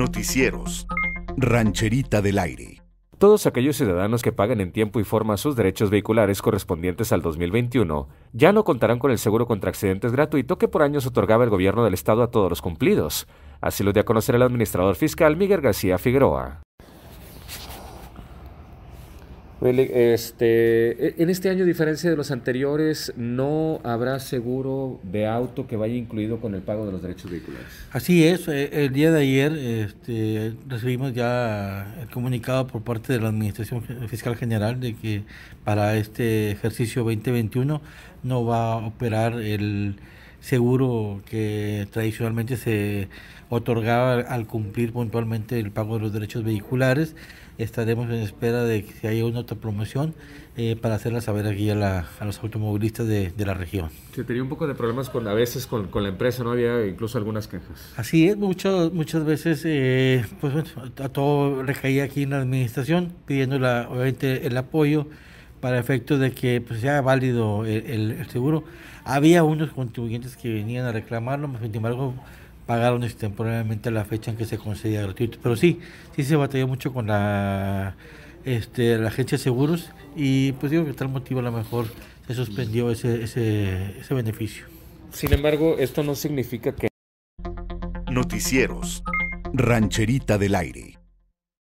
Noticieros. Rancherita del Aire. Todos aquellos ciudadanos que pagan en tiempo y forma sus derechos vehiculares correspondientes al 2021 ya no contarán con el seguro contra accidentes gratuito que por años otorgaba el gobierno del Estado a todos los cumplidos. Así lo dio a conocer el administrador fiscal Miguel García Figueroa. Este, e, en este año, a diferencia de los anteriores, no habrá seguro de auto que vaya incluido con el pago de los derechos vehiculares. Así es, eh, el día de ayer este, recibimos ya el comunicado por parte de la Administración Fiscal General de que para este ejercicio 2021 no va a operar el seguro que tradicionalmente se otorgaba al cumplir puntualmente el pago de los derechos vehiculares. Estaremos en espera de que haya una otra promoción eh, para hacerla saber aquí a, a los automovilistas de, de, la región. Se tenía un poco de problemas con a veces con, con, la empresa, ¿no? Había incluso algunas quejas. Así es, muchas muchas veces, eh, pues bueno, a todo recaía aquí en la administración, pidiendo la, obviamente el apoyo para efecto de que pues, sea válido el, seguro. Había unos contribuyentes que venían a reclamarlo, sin embargo pagaron temporalmente la fecha en que se concedía gratuito. Pero sí, sí se batalló mucho con la, este, la agencia de seguros y pues digo que tal motivo a lo mejor se suspendió ese, ese beneficio. Sin embargo, esto no significa que... Noticieros. Rancherita del Aire.